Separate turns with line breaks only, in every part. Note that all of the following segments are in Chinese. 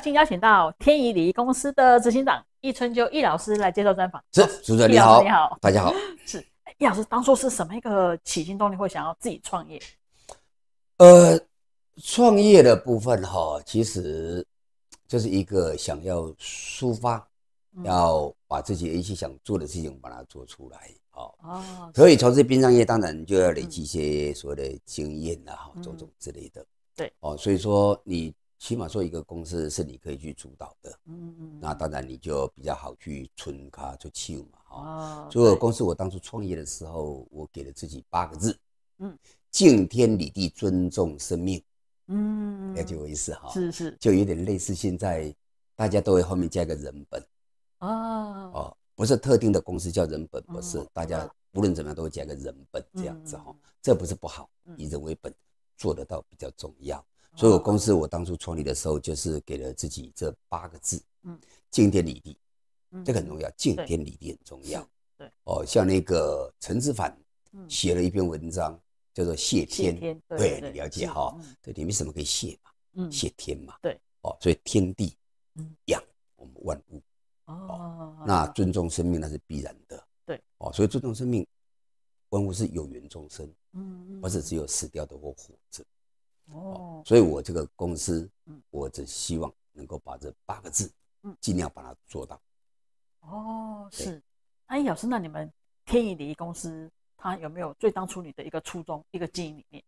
请邀请到天宜礼仪公司的执行长易春秋易老师来接受专访。是，
主持人你好，你好，大家好。
是，易老师当初是什么一个起心动念，会想要自己创业？
呃，创业的部分哈，其实就是一个想要抒发，要把自己一些想做的事情把它做出来，好。哦。所以从事殡葬业，当然就要累积一些所谓的经验啊，哈，种种之类的。对。哦，所以说你。起码做一个公司是你可以去主导的，嗯，那当然你就比较好去存卡出气嘛，哦，做公司我当初创业的时候，我给了自己八个字，嗯，敬天理地，尊重生命，嗯，解我意思哈，是是，就有点类似现在大家都会后面加一个人本，哦哦，不是特定的公司叫人本，不是，大家无论怎么样都会加一个人本这样子哈，这不是不好，以人为本做得到比较重要。所以，我公司我当初创立的时候，就是给了自己这八个字：嗯，敬天礼地。嗯，这很重要，敬天礼地很重要。对，哦，像那个陈之凡，写了一篇文章，叫做《谢天》。谢天，对你了解哈？这里面什么可以谢嘛？嗯，谢天嘛。对，哦，所以天地，养我们万物。哦，那尊重生命，那是必然的。对，哦，所以尊重生命，万物是有缘众生。嗯，不是只有死掉的或活着。哦，所以我这个公司，我只希望能够把这八个字，尽量把它做到。
哦，是。哎，老师，那你们天意礼仪公司，它有没有最当初你的一个初衷，一个经营理念？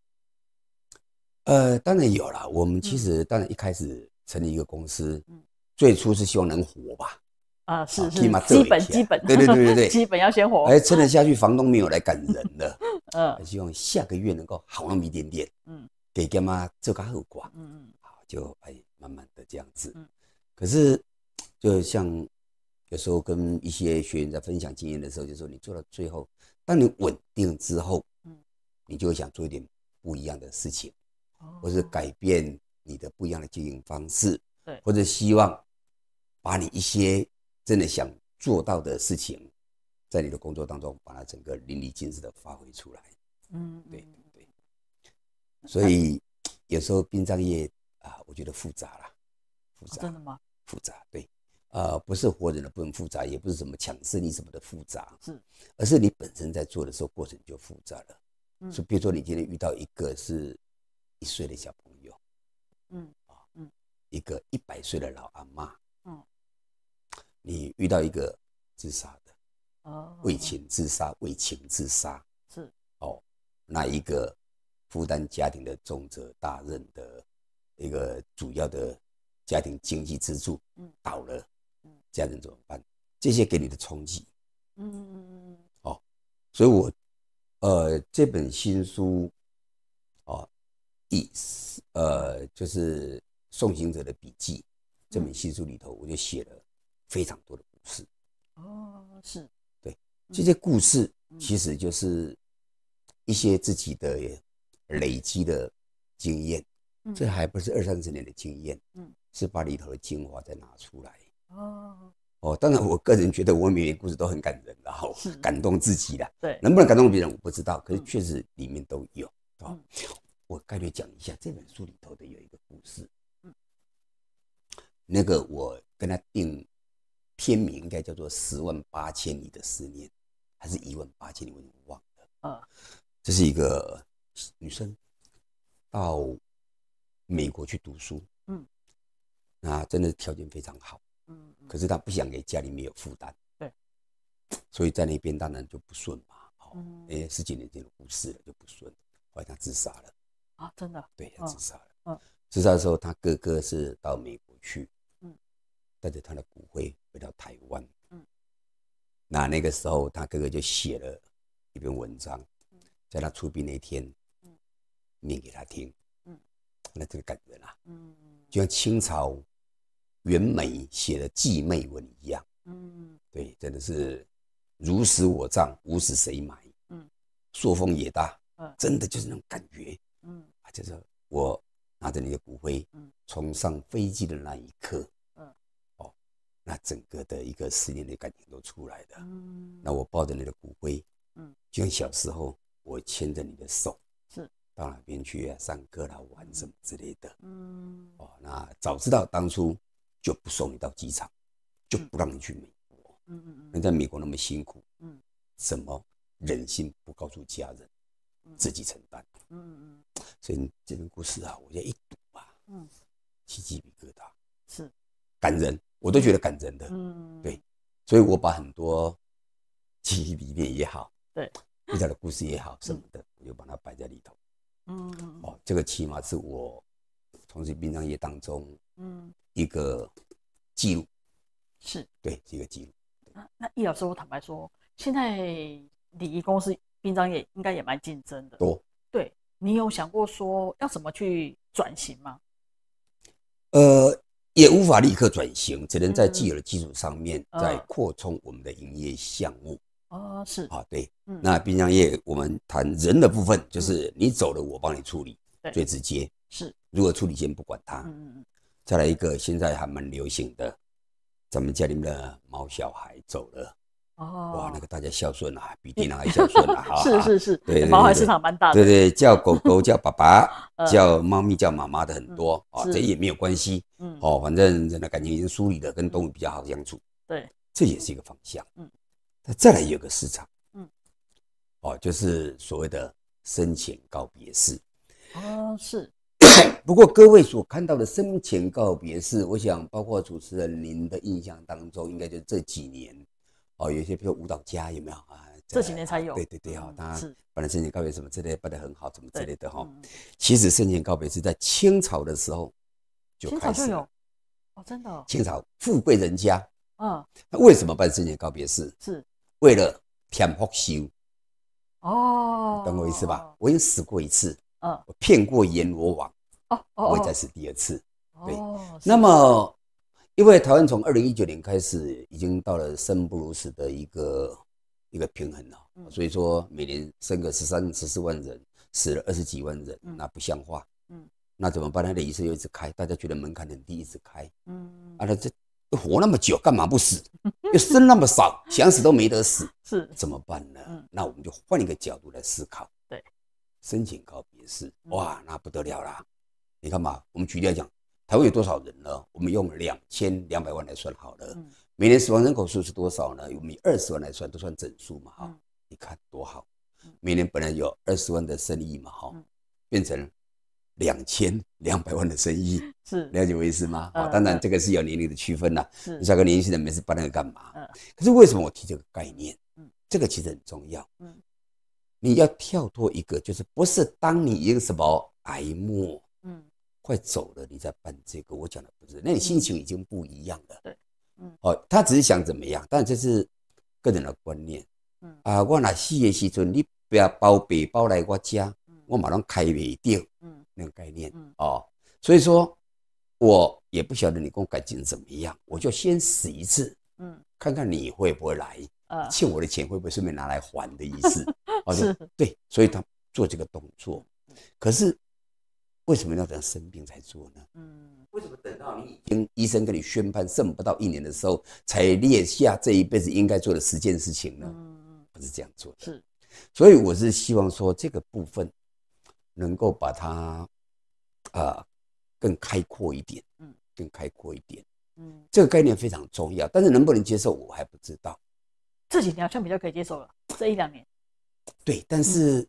呃，当然有了。我们其实当然一开始成立一个公司，嗯，最初是希望能活吧。
啊，是是，起基本基本，对对对对对，基本要先活。哎，撑
得下去，房东没有来赶人的。嗯，希望下个月能够好那么一点点。嗯。给干妈做个后瓜，嗯嗯，好，就哎，慢慢的这样子。嗯，可是就像有时候跟一些学员在分享经验的时候，就说你做到最后，当你稳定之后，嗯，你就会想做一点不一样的事情，或者改变你的不一样的经营方式，对，或者希望把你一些真的想做到的事情，在你的工作当中把它整个淋漓尽致的发挥出来，嗯，对。所以，有时候殡葬业啊，我觉得复杂了，复杂真的吗？复杂对，呃，不是活人的不能复杂，也不是什么强势力什么的复杂，是，而是你本身在做的时候过程就复杂了。嗯，就比如说你今天遇到一个是一岁的小朋友，嗯啊嗯，一个一百岁的老阿妈，嗯，你遇到一个自杀的，哦，为情自杀，为情自杀是，哦，那一个。负担家庭的重责大任的一个主要的家庭经济支柱倒了，嗯，家人怎么办？这些给你的冲击，嗯，哦，所以，我呃，这本新书，哦，意思呃，就是《送行者的笔记》这本新书里头，我就写了非常多的故事。
哦，是
对这些故事，其实就是一些自己的。累积的经验，这还不是二三十年的经验，嗯，是把里头的精华再拿出来哦哦。当然，我个人觉得我每篇故事都很感人然是感动自己的，对，能不能感动别人我不知道，可是确实里面都有啊。我概略讲一下这本书里头的有一个故事，嗯，那个我跟他定片名应该叫做《十万八千里的思念》，还是一万八千里？我忘了啊，这是一个。女生到美国去读书，嗯，那真的条件非常好，嗯，可是她不想给家里面有负担，对，所以在那边当然就不顺嘛，好，哎，十几年前就去了，就不顺，后来她自杀了，
啊，真的，对，他自杀了，嗯，
自杀的时候，她哥哥是到美国去，嗯，带着他的骨灰回到台湾，嗯，那那个时候，他哥哥就写了一篇文章，在他出殡那一天。念给他听，嗯，那这个感觉啊，嗯，就像清朝袁枚写的《寄妹文》一样，嗯，对，真的是如死我葬，无死谁埋，嗯，朔风也大，嗯，真的就是那种感觉，嗯，就是我拿着你的骨灰，嗯，从上飞机的那一刻，嗯，哦，那整个的一个思念的感情都出来的，嗯，那我抱着你的骨灰，嗯，就像小时候我牵着你的手。到哪边去上课、啊，玩什么之类的，嗯，哦，那早知道当初就不送你到机场，就不让你去美国，嗯嗯嗯，在美国那么辛苦，嗯，怎么忍心不告诉家人，自己承担？嗯嗯，所以这个故事啊，我现在一读啊，嗯，起鸡皮疙瘩，是感人，我都觉得感人的，嗯，对，所以我把很多记忆里面也好，对，其他的故事也好什么的，我就把它摆在里头。这个起码是我从事殡葬业当中，嗯，一个记录，是，对，一个记录。
那易老师，我坦白说，现在礼仪公司殡葬业应该也蛮竞争的。多，对，你有想过说要怎么去转型吗？
呃，也无法立刻转型，只能在既有的基础上面再扩充我们的营业项目。哦，是，啊，对，那殡葬业我们谈人的部分，就是你走了，我帮你处理。最直接是如何处理先不管它，再来一个现在还蛮流行的，咱们家里面的猫小孩走了，
哦，哇，那
个大家孝顺啊，电脑还孝顺啊，是是是，对对对，市场蛮大的，对对，叫狗狗叫爸爸，叫猫咪叫妈妈的很多啊，这也没有关系，嗯，哦，反正人的感情已经梳理了，跟动物比较好相处，对，这也是一个方向，嗯，再来有个市场，嗯，哦，就是所谓的生前告别式。
啊，是。
不过各位所看到的生前告别式，我想包括主持人您的印象当中，应该就这几年。哦，有些比如舞蹈家有没有啊？这
几年才有。对对对，哈，本
办生前告别什么之类办得很好，什么之类的哈。其实生前告别是在清朝的时候就开始有。哦，真的。清朝富贵人家。嗯。他为什么办生前告别式？是为了填福修。
哦。懂
我意思吧？我已经死过一次。嗯，骗过阎罗王
哦，不会再是
第二次。对，那么因为台湾从二零一九年开始，已经到了生不如死的一个一个平衡了。所以说每年生个十三十四万人，死了二十几万人，那不像话。嗯，那怎么办他的仪式又一直开，大家觉得门槛很低，一直开。嗯，啊，他这活那么久，干嘛不死？又生那么少，想死都没得死。是，怎么办呢？那我们就换一个角度来思考。申请告别式，哇，那不得了啦！你看嘛，我们举例来讲，台湾有多少人呢？我们用两千两百万来算好了。每年死亡人口数是多少呢？我们以二十万来算都算整数嘛？哈，你看多好！每年本来有二十万的生意嘛？哈，变成两千两百万的生意，是了解我意思吗？啊，当然这个是有年龄的区分呐。是。你找个年轻人没事办那个干嘛？嗯。可是为什么我提这个概念？嗯。这个其实很重要。嗯。你要跳脱一个，就是不是当你一个什么哀莫，嗯，快走了，你在办这个，我讲的不是，那你心情已经不一样了。对，嗯，哦，他只是想怎么样，但这是个人的观念，嗯啊，我拿企业西村，你不要包北包来我家，嗯，我马上开尾店，嗯，那个概念，嗯哦，所以说，我也不晓得你跟我感情怎么样，我就先死一次，嗯，看看你会不会来。欠我的钱会不会顺便拿来还的意思？是对，所以他做这个动作。可是为什么要等生病才做呢？嗯，为什么等到你已经医生跟你宣判剩不到一年的时候，才列下这一辈子应该做的十件事情呢？嗯，不是这样做的。是，所以我是希望说这个部分能够把它啊更开阔一点，嗯，更开阔一点，嗯，这个概念非常重要，但是能不能接受我还不知道。
这几年好像比较可以接受了，这一两年，
对，但是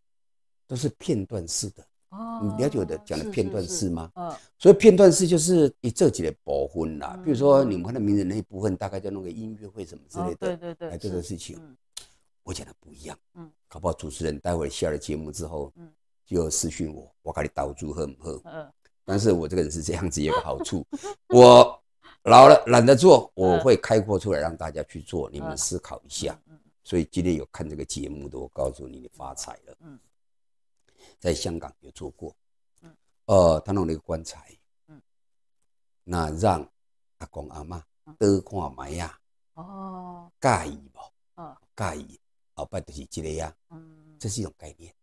都是片段式的
哦，你了解
我的讲的片段式吗？嗯，所以片段式就是以这几年包婚啦，比如说你们看到名人那一部分，大概在弄个音乐会什么之类的，对对对，这个事情我讲的不一样，嗯，搞不好主持人待会下了节目之后，嗯，就私讯我，我给你导助喝。唔合？嗯，但是我这个人是这样子有个好处，我。老了懒得做，我会开阔出来让大家去做，你们思考一下。所以今天有看这个节目的，我告诉你，你发财了。在香港有做过。呃，他弄了一个棺材。那让阿公阿妈多看埋呀。哦，介意不？介意。老板就是这个呀。这是一种概念。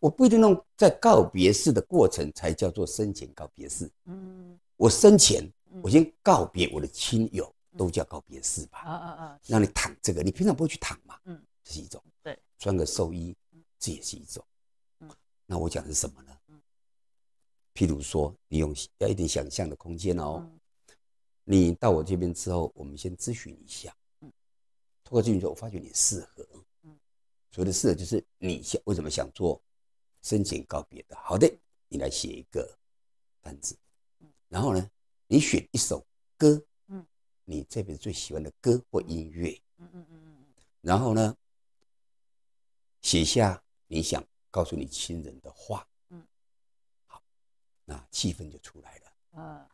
我不一定弄在告别式的过程才叫做生前告别式。我生前。我先告别我的亲友，都叫告别式
吧。让你躺
这个，你平常不会去躺嘛。这是一种。对，穿个寿衣，这也是一种。那我讲的是什么呢？譬如说，你用要一点想象的空间哦。你到我这边之后，我们先咨询一下。嗯。通过咨询后，我发觉你适合。嗯。所谓的适合，就是你想为什么想做，申请告别的。好的，你来写一个单子。嗯。然后呢？你选一首歌，嗯，你这辈子最喜欢的歌或音乐，
嗯嗯嗯嗯，
然后呢，写下你想告诉你亲人的话，嗯，好，那气氛就出来
了，啊，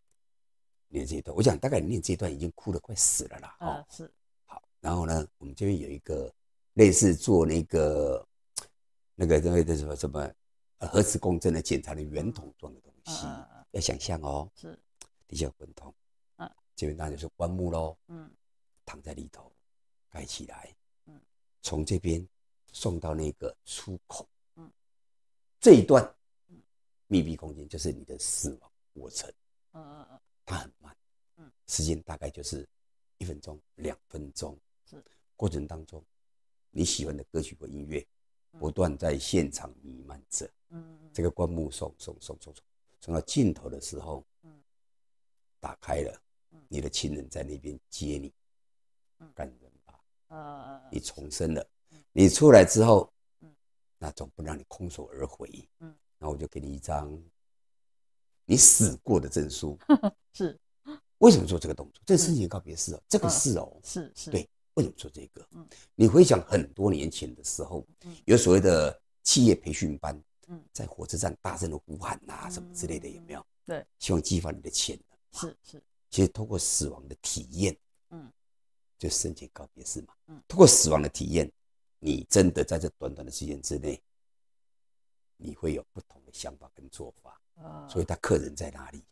念这段，我想大概念这段已经哭得快死了啦，啊是，好，然后呢，我们这边有一个类似做那个 那个那个什么什么核磁共振的检查的圆筒状的东西，要想象哦，是。一下滚筒，嗯，这边那就是棺木喽，嗯，躺在里头，盖起来，嗯，从这边送到那个出口，嗯，这一段，密闭空间就是你的死亡过程，嗯嗯嗯，它很慢，嗯，时间大概就是一分钟、两分钟，是，过程当中，你喜欢的歌曲和音乐，不断在现场弥漫着，嗯，这个棺木送送送送送送到尽头的时候，嗯。打开了，你的亲人在那边接你，感人吧？呃，你重生了，你出来之后，那总不让你空手而回，那我就给你一张你死过的证书。
是，
为什么做这个动作？这是情的告别式哦，这个是哦，
是是，对，
为什么做这个？你回想很多年前的时候，有所谓的企业培训班，在火车站大声的呼喊啊什么之类的，有没有？对，希望激发你的能。是是，其实通过死亡的体验，嗯，就生前告别式嘛，嗯，通过死亡的体验，你真的在这短短的时间之内，你会有不同的想法跟做法啊。所以他客人在哪里，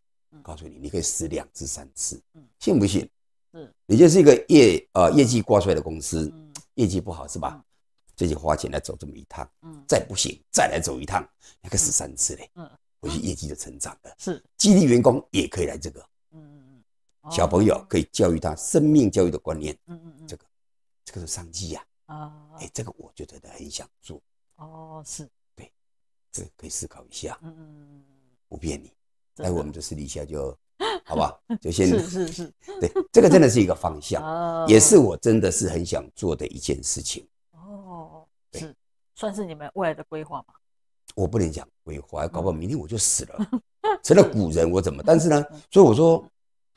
告诉你，你可以死两至三次，嗯，信不信？嗯，你就是一个业呃业绩挂出来的公司，嗯，业绩不好是吧？这就花钱来走这么一趟，嗯，再不行再来走一趟，你可死三次嘞，嗯。或是业绩的成长的，是激励员工也可以来这个，嗯嗯嗯，小朋友可以教育他生命教育的观念，嗯嗯嗯，这个，这个是商机呀，啊，哎，这个我觉得很想做，哦，是对，这个可以思考一下，嗯嗯，不骗你，在我们的私底下就好吧，就先，是是是，对，这个真的是一个方向，也是我真的是很想做的一件事情，
哦，是，算是你们未来的规划吗？
我不能讲鬼话，搞不好明天我就死了，成 了古人，我怎么？但是呢，所以我说，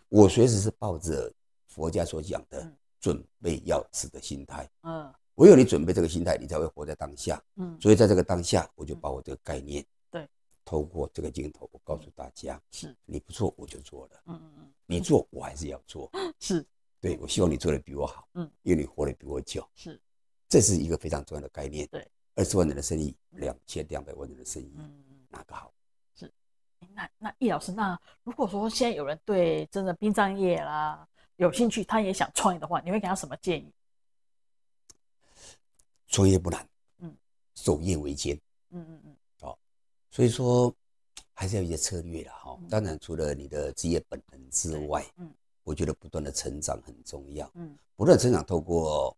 我随时是抱着佛家所讲的准备要死的心态。嗯，唯有你准备这个心态，你才会活在当下。嗯，所以在这个当下，我就把我这个概念，对，透过这个镜头，我告诉大家，是你不做，我就做了。嗯嗯嗯，你做，我还是要做。是，对，我希望你做的比我好。嗯，因为你活得比我久。是，这是一个非常重要的概念。对。二十万人的生意，两千两百万人的生意，哪个好？是，
那那易老师，那如果说现在有人对真的殡葬业啦有兴趣，他也想创业的话，你会给他什么建议？
创业不难，嗯，守业为艰，嗯嗯嗯，好，所以说还是要一些策略的哈。当然，除了你的职业本能之外，嗯，我觉得不断的成长很重要，嗯，不断成长，透过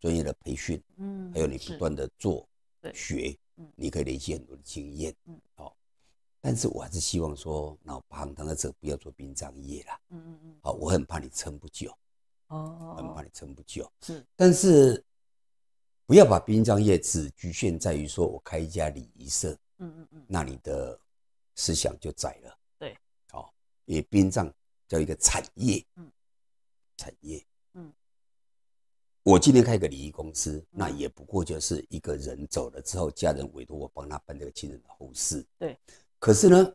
专业的培训，嗯，还有你不断的做。学，你可以累积很多的经验，嗯，好，但是我还是希望说，那旁汤的者不要做殡葬业啦，嗯嗯嗯，好，我很怕你撑不久，哦，很怕你撑不久，是，但是不要把殡葬业只局限在于说我开一家礼仪社，嗯嗯嗯，那你的思想就窄了，对，好，为殡葬叫一个产业，嗯。我今天开个礼仪公司，那也不过就是一个人走了之后，家人委托我帮他办这个亲人的后事。对，可是呢，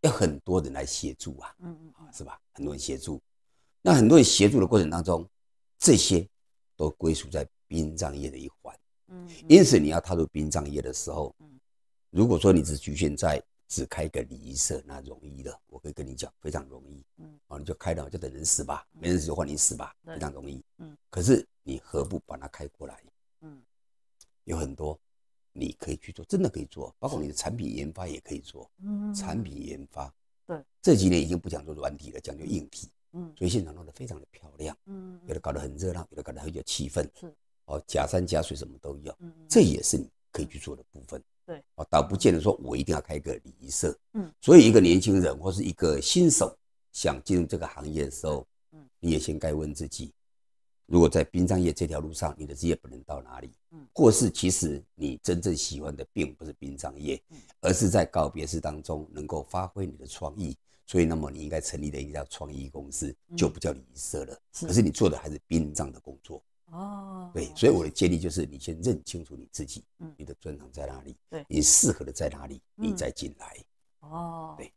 要很多人来协助啊，嗯嗯，是吧？很多人协助，那很多人协助的过程当中，这些都归属在殡葬业的一环。嗯，因此你要踏入殡葬业的时候，嗯，如果说你只局限在只开个礼仪社，那容易了。我可以跟你讲，非常容易。嗯，啊，你就开了，就等人死吧，没人死就换你死吧，非常容易。嗯。可是你何不把它开过来？嗯，有很多你可以去做，真的可以做，包括你的产品研发也可以做。嗯，产品研发。对，这几年已经不讲做软体了，讲究硬体。嗯，所以现场弄得非常的漂亮。嗯，有的搞得很热闹，有的搞得很有气氛。是，哦，假山假水什么都有。嗯，这也是你可以去做的部分。对，哦，倒不见得说我一定要开个礼仪社。嗯，所以一个年轻人或是一个新手想进入这个行业的时候，嗯，你也先该问自己。如果在殡葬业这条路上，你的职业不能到哪里，或是其实你真正喜欢的并不是殡葬业，而是在告别式当中能够发挥你的创意，所以那么你应该成立的一家创意公司就不叫行社了，可是你做的还是殡葬的工作
哦，对，
所以我的建议就是你先认清楚你自己，嗯，你的专长在哪里，对你适合的在哪里，你再进来，
哦，对，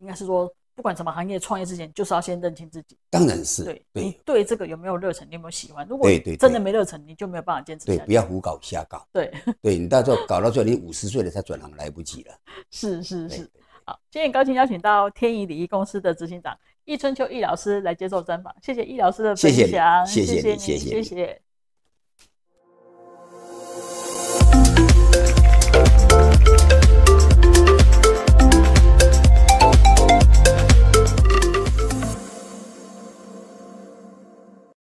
应该是说。不管什么行业，创业之前就是要先认清自己。当然是，对你对这个有没有热忱，你有没有喜欢？如果真的没热忱，你就没有办法坚持。对，不要胡
搞瞎搞。对，对你到时候搞到最后，你五十岁了才转行来不及了。
是是是，好，今天高兴邀请到天宇礼仪公司的执行长易春秋易老师来接受专访，谢谢易老师的分享，谢谢谢谢你，谢谢。